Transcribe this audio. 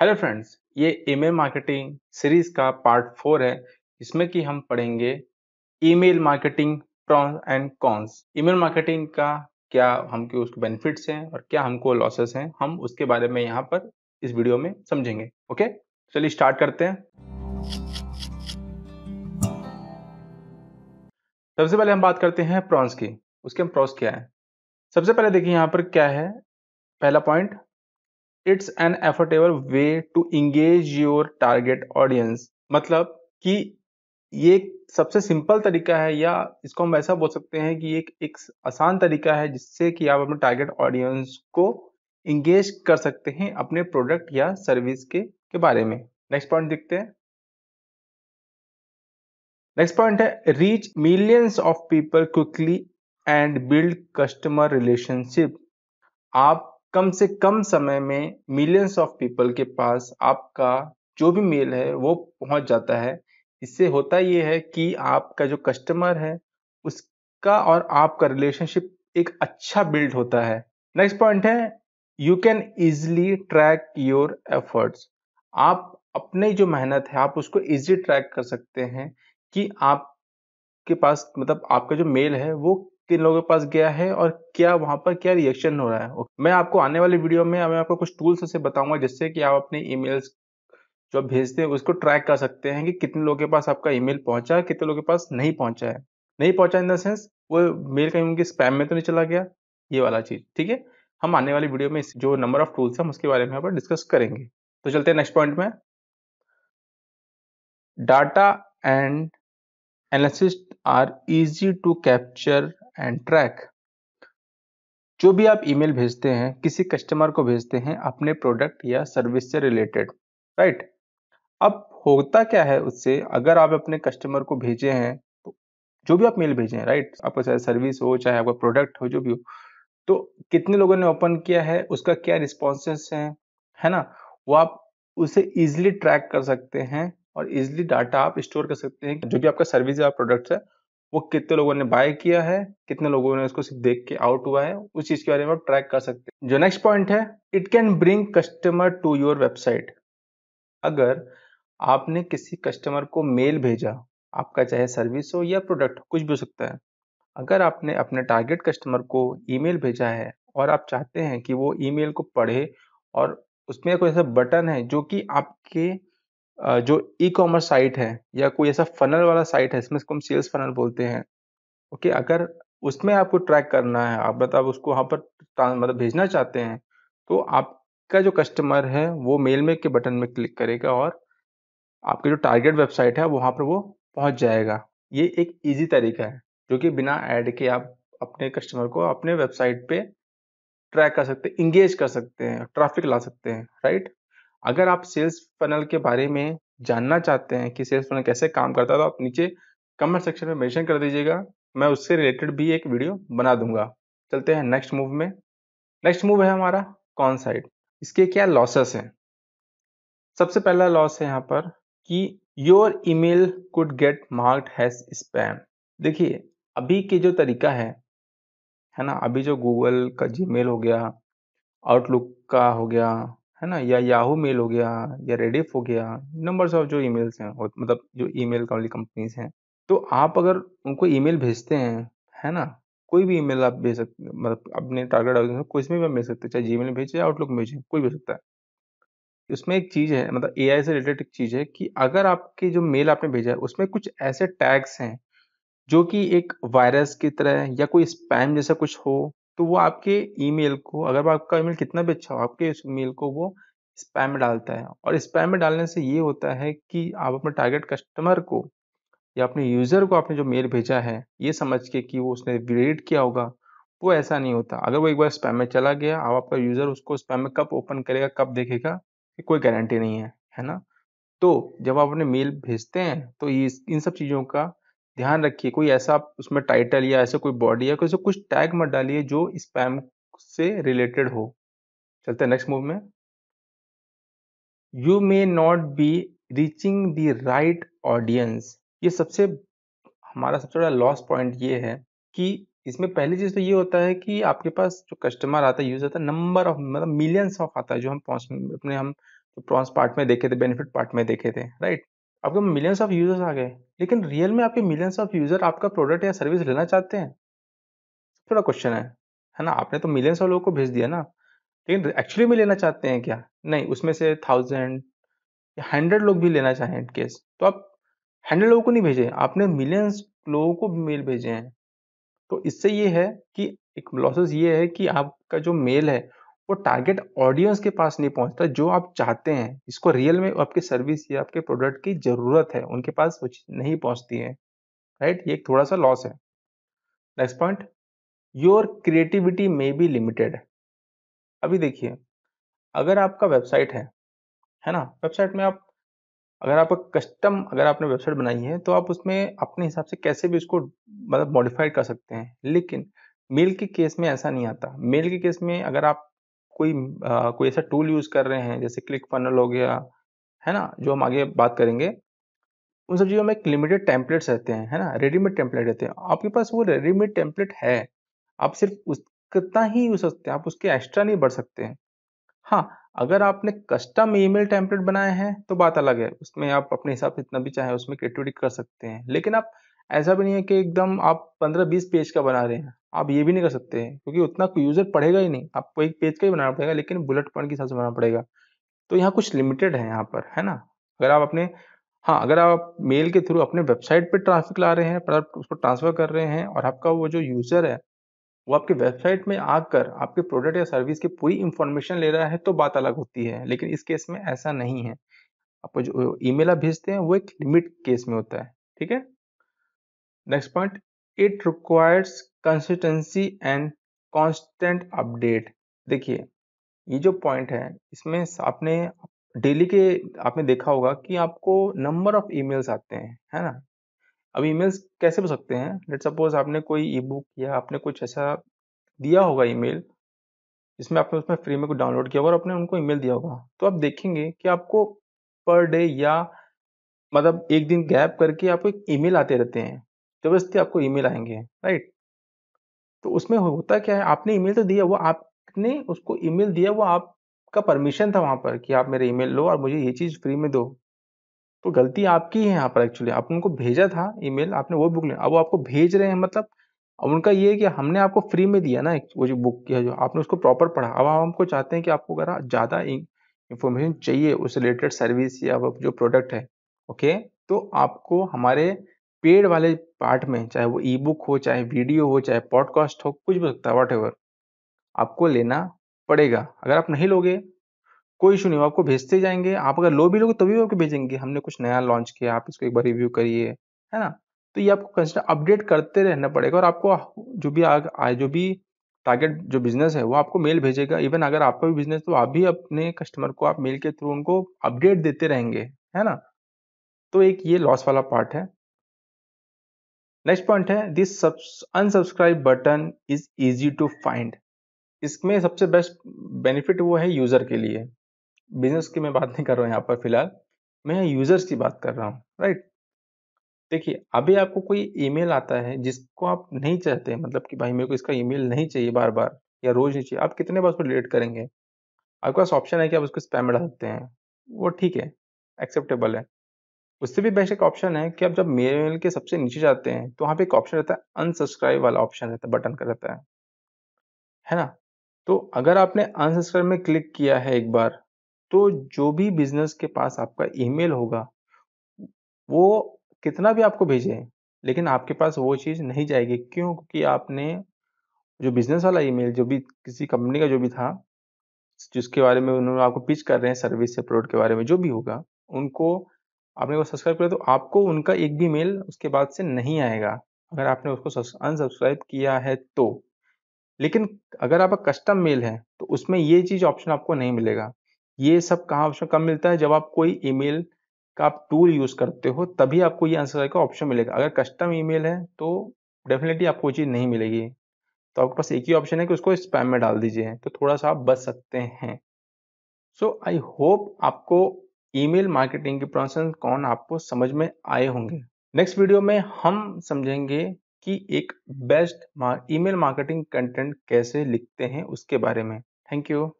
hello friends ये email marketing series का part four है इसमें कि हम पढ़ेंगे email marketing pros and cons email marketing का क्या हमके उसके बेनिफिट्स हैं और क्या हमको लॉसेस हैं हम उसके बारे में यहाँ पर इस वीडियो में समझेंगे ओके चलिए स्टार्ट करते हैं सबसे पहले हम बात करते हैं प्रॉन्स की उसके हम प्रॉन्स क्या है सबसे पहले देखिए यहाँ पर क्या है पहला point it's an affordable way to engage your target audience मतलब कि ये सबसे सिंपल तरीका है या इसको हम ऐसा बोल सकते हैं कि एक एक आसान तरीका है जिससे कि आप अपने टारगेट ऑडियंस को इंगेज कर सकते हैं अपने प्रोडक्ट या सर्विस के के बारे में नेक्स्ट पॉइंट देखते हैं नेक्स्ट पॉइंट है reach millions of people quickly and build customer relationship आप कम से कम समय में मिलियंस ऑफ पीपल के पास आपका जो भी मेल है वो पहुंच जाता है इससे होता ये है कि आपका जो कस्टमर है उसका और आपका रिलेशनशिप एक अच्छा बिल्ड होता है नेक्स्ट पॉइंट है you can easily track your efforts आप अपने जो मेहनत है आप उसको इजी ट्रैक कर सकते हैं कि आपके पास मतलब आपका जो मेल है वो किन लोगों के पास गया है और क्या वहां पर क्या रिएक्शन हो रहा है मैं आपको आने वाले वीडियो में मैं आपको कुछ टूल्स से बताऊंगा जिससे कि आप अपने ईमेल्स जो भेजते हैं उसको ट्रैक कर सकते हैं कि कितने लोगों के पास आपका ईमेल पहुंचा है कितने लोगों के पास नहीं पहुंचा है नहीं पहुंचा इन द सेंस वो मेल कहीं उनके स्पैम में तो नहीं चला गया ये वाला चीज ठीक है हम आने वाली वीडियो में जो नंबर ऑफ टूल्स हम उसके बारे में यहाँ पर डिस्कस करेंगे तो चलते हैं नेक्स्ट पॉइंट में data and analysis are easy to capture and track जो भी आप ईमेल भेजते हैं किसी कस्टमर को भेजते हैं अपने प्रोडक्ट या सर्विस से रिलेटेड राइट अब होता क्या है उससे अगर आप अपने कस्टमर को भेजे हैं तो जो भी आप मेल भेजे हैं राइट आपका चाहे सर्विस हो चाहे आपका प्रोडक्ट हो जो भी हो तो कितने लोगों ने ओपन किया है उसका क्या रिस्पॉन्सेस है है ना वो आप उसे इजिली ट्रैक कर सकते हैं और इजिली डाटा आप स्टोर कर सकते हैं जो भी आपका सर्विस या प्रोडक्ट है वो कितने लोगों ने बाय किया है कितने लोगों ने उसको सिर्फ देख के आउट हुआ है उस चीज के बारे में आप ट्रैक कर सकते हैं जो नेक्स्ट पॉइंट है it can bring customer to your website अगर आपने किसी कस्टमर को मेल भेजा आपका चाहे सर्विस हो या प्रोडक्ट कुछ भी हो सकता है अगर आपने अपने टारगेट कस्टमर को ईमेल भेजा है और आप चाहते हैं कि वो ईमेल को पढ़े और उसमें कोई ऐसा बटन है जो कि आपके जो ई कॉमर्स साइट है या कोई ऐसा फनल वाला साइट है इसमें इसको हम सेल्स फनल बोलते हैं ओके अगर उसमें आपको ट्रैक करना है आप मतलब उसको वहाँ पर मतलब भेजना चाहते हैं तो आपका जो कस्टमर है वो मेल में के बटन में क्लिक करेगा और आपकी जो टारगेट वेबसाइट है वहाँ पर वो पहुँच जाएगा ये एक ईजी तरीका है जो कि बिना ऐड के आप अपने कस्टमर को अपने वेबसाइट पे ट्रैक कर सकते हैं इंगेज कर सकते हैं ट्रैफिक ला सकते हैं राइट अगर आप सेल्स फनल के बारे में जानना चाहते हैं कि सेल्स फनल कैसे काम करता है तो आप नीचे कमेंट सेक्शन में मेंशन कर दीजिएगा मैं उससे रिलेटेड भी एक वीडियो बना दूंगा चलते हैं नेक्स्ट मूव में नेक्स्ट मूव है हमारा कॉन साइड इसके क्या लॉसेस हैं सबसे पहला लॉस है यहाँ पर कि your email could get marked has spam देखिए अभी के जो तरीका है है ना अभी जो गूगल का जी हो गया आउटलुक का हो गया है ना या याहू मेल हो गया या रेडिफ हो गया नंबर्स ऑफ जो ईमेल्स हैं मतलब जो ईमेल वाली कंपनीज हैं तो आप अगर उनको ईमेल भेजते हैं है ना कोई भी ईमेल आप भेज सकते मतलब अपने टारगेट ऑडियंस को इसमें भी आप भेज सकते हैं चाहे जी मेल भेजें या आउटलुक में भेजें कोई भेज सकता है उसमें एक चीज़ है मतलब ए से रिलेटेड एक चीज़ है कि अगर आपके जो मेल आपने भेजा है उसमें कुछ ऐसे टैग्स हैं जो कि एक वायरस की तरह या कोई स्पैम जैसा कुछ हो तो वो आपके ईमेल को अगर आपका ईमेल कितना भी अच्छा हो आपके उस मेल को वो स्पैम में डालता है और स्पैम में डालने से ये होता है कि आप अपने टारगेट कस्टमर को या अपने यूज़र को आपने जो मेल भेजा है ये समझ के कि वो उसने रीड किया होगा वो ऐसा नहीं होता अगर वो एक बार स्पैम में चला गया अब आपका यूज़र उसको स्पैम में कब ओपन करेगा कब देखेगा कि कोई गारंटी नहीं है है ना तो जब आप अपने मेल भेजते हैं तो ये इन सब चीज़ों का ध्यान रखिए कोई ऐसा उसमें टाइटल या ऐसे कोई बॉडी या कोई कुछ टैग मत डालिए जो स्पैम से रिलेटेड हो चलते हैं नेक्स्ट मूव में you may not be reaching the right audience ये सबसे हमारा सबसे बड़ा लॉस पॉइंट ये है कि इसमें पहली चीज़ तो ये होता है कि आपके पास जो कस्टमर आता है यूज आता है नंबर ऑफ मतलब मिलियंस ऑफ आता है जो हम अपने हम प्रॉन्स पार्ट में देखे थे बेनिफिट पार्ट में देखे थे राइट आपके मिलियंस ऑफ यूजर्स आ गए लेकिन रियल में आपके मिलियंस ऑफ यूजर आपका प्रोडक्ट या सर्विस लेना चाहते हैं थोड़ा क्वेश्चन है है ना आपने तो मिलियंस ऑफ लोगों को भेज दिया ना लेकिन एक्चुअली में लेना चाहते हैं क्या नहीं उसमें से थाउजेंड या हंड्रेड लोग भी लेना चाहें केस तो आप हंड्रेड लोगों को नहीं भेजे आपने मिलियंस लोगों को मेल भेजे हैं तो इससे ये है कि एक लॉसेस ये है कि आपका जो मेल है वो टारगेट ऑडियंस के पास नहीं पहुंचता जो आप चाहते हैं इसको रियल में आपके सर्विस या आपके प्रोडक्ट की ज़रूरत है उनके पास वो नहीं पहुंचती है राइट ये एक थोड़ा सा लॉस है next point your creativity may be limited अभी देखिए अगर आपका वेबसाइट है है ना वेबसाइट में आप अगर आप कस्टम अगर आपने वेबसाइट बनाई है तो आप उसमें अपने हिसाब से कैसे भी उसको मतलब मॉडिफाइड कर सकते हैं लेकिन मेल के केस में ऐसा नहीं आता मेल के केस में अगर आप कोई आ, कोई ऐसा टूल यूज़ कर रहे हैं जैसे क्लिक फनल हो गया है ना जो हम आगे बात करेंगे उन सब चीज़ों में एक लिमिटेड टेम्पलेट्स रहते हैं है ना रेडीमेड टेम्पलेट रहते हैं आपके पास वो रेडीमेड टेम्पलेट है आप सिर्फ कितना ही यूज सकते हैं आप उसके एक्स्ट्रा नहीं बढ़ सकते हैं हाँ अगर आपने कस्टम ईमेल टेम्पलेट बनाए हैं तो बात अलग है उसमें आप अपने हिसाब से जितना भी चाहे उसमें क्रिएटिविटी कर सकते हैं लेकिन आप ऐसा भी नहीं है कि एकदम आप पंद्रह बीस पेज का बना रहे हैं आप ये भी नहीं कर सकते हैं क्योंकि उतना यूज़र पढ़ेगा ही नहीं आपको एक पेज का ही बनाना पड़ेगा लेकिन बुलेट पॉइंट के हिसाब से बनाना पड़ेगा तो यहाँ कुछ लिमिटेड है यहाँ पर है ना अगर आप अपने हाँ अगर आप मेल के थ्रू अपने वेबसाइट पे ट्रैफिक ला रहे हैं प्रोडक्ट उसको ट्रांसफ़र कर रहे हैं और आपका वो जो यूज़र है वो आपके वेबसाइट में आकर आपके प्रोडक्ट या सर्विस की पूरी इंफॉर्मेशन ले रहा है तो बात अलग होती है लेकिन इस केस में ऐसा नहीं है आप जो ई आप भेजते हैं वो एक लिमिट केस में होता है ठीक है next point it requires consistency and constant update देखिए ये जो पॉइंट है इसमें आपने डेली के आपने देखा होगा कि आपको नंबर ऑफ ईमेल्स आते हैं है ना अब ईमेल्स कैसे हो सकते हैं लेट सपोज आपने कोई ई बुक या आपने कुछ ऐसा दिया होगा ईमेल जिसमें आपने उसमें फ्री में कुछ डाउनलोड किया होगा और आपने उनको ईमेल दिया होगा तो आप देखेंगे कि आपको पर डे या मतलब एक दिन गैप करके आपको एक ईमेल आते रहते हैं ज़बरदस्ती आपको ईमेल आएंगे राइट तो उसमें होता क्या है आपने ईमेल तो दिया वो आपने उसको ईमेल दिया वो आपका परमिशन था वहां पर कि आप मेरे ईमेल लो और मुझे ये चीज़ फ्री में दो तो गलती आपकी है यहाँ पर एक्चुअली आपने उनको भेजा था ईमेल आपने वो बुक लिया अब वो आपको भेज रहे हैं मतलब अब उनका ये है कि हमने आपको फ्री में दिया ना वो जो बुक किया जो आपने उसको प्रॉपर पढ़ा अब हम हमको चाहते हैं कि आपको अगर ज़्यादा इंफॉर्मेशन चाहिए उस रिलेटेड सर्विस या जो प्रोडक्ट है ओके तो आपको हमारे पेड वाले पार्ट में चाहे वो ई बुक हो चाहे वीडियो हो चाहे पॉडकास्ट हो कुछ भी सकता है वॉट एवर आपको लेना पड़ेगा अगर आप नहीं लोगे कोई इशू नहीं हो आपको भेजते जाएंगे आप अगर लो भी लोगे तभी आपको भेजेंगे हमने कुछ नया लॉन्च किया आप इसको एक बार रिव्यू करिए है ना तो ये आपको कंसिडर अपडेट करते रहना पड़ेगा और आपको जो भी आग, आ, जो भी टारगेट जो बिजनेस है वो आपको मेल भेजेगा इवन अगर आपका भी बिजनेस तो आप भी अपने कस्टमर को आप मेल के थ्रू उनको अपडेट देते रहेंगे है ना तो एक ये लॉस वाला पार्ट है नेक्स्ट पॉइंट है this unsubscribe button is easy to find इसमें सबसे बेस्ट बेनिफिट वो है यूज़र के लिए बिजनेस की मैं बात नहीं कर रहा हूँ यहाँ पर फिलहाल मैं यूज़र्स की बात कर रहा हूँ राइट देखिए अभी आपको कोई ईमेल आता है जिसको आप नहीं चाहते मतलब कि भाई मेरे को इसका ईमेल नहीं चाहिए बार बार या रोज़ नहीं चाहिए आप कितने बार उसको डिलीट करेंगे आपके पास ऑप्शन है कि आप उसको स्पैम डाल सकते हैं वो ठीक है एक्सेप्टेबल है उससे भी बेस्ट एक ऑप्शन है कि आप जब मेल के सबसे नीचे जाते हैं तो वहाँ पे एक ऑप्शन रहता है अनसब्सक्राइब वाला ऑप्शन रहता है बटन का रहता है है ना तो अगर आपने अनसब्सक्राइब में क्लिक किया है एक बार तो जो भी बिजनेस के पास आपका ईमेल होगा वो कितना भी आपको भेजे लेकिन आपके पास वो चीज़ नहीं जाएगी क्यों क्योंकि आपने जो बिजनेस वाला ईमेल जो भी किसी कंपनी का जो भी था जिसके बारे में उन्होंने आपको पिच कर रहे हैं सर्विस या प्रोडक्ट के बारे में जो भी होगा उनको आपने वो सब्सक्राइब किया तो आपको उनका एक भी मेल उसके बाद से नहीं आएगा अगर आपने उसको अनसब्सक्राइब किया है तो लेकिन अगर आपका कस्टम मेल है तो उसमें ये चीज़ ऑप्शन आपको नहीं मिलेगा ये सब कहाँ ऑप्शन कम मिलता है जब आप कोई ईमेल का आप टूल यूज़ करते हो तभी आपको ये अनसब्सक्राइब का ऑप्शन मिलेगा अगर कस्टम ईमेल है तो डेफिनेटली आपको चीज़ नहीं मिलेगी तो आपके पास एक ही ऑप्शन है कि उसको स्पैम में डाल दीजिए तो थोड़ा सा आप बच सकते हैं सो आई होप आपको ईमेल मार्केटिंग के प्रोसेस कौन आपको समझ में आए होंगे नेक्स्ट वीडियो में हम समझेंगे कि एक बेस्ट ईमेल मार्केटिंग कंटेंट कैसे लिखते हैं उसके बारे में थैंक यू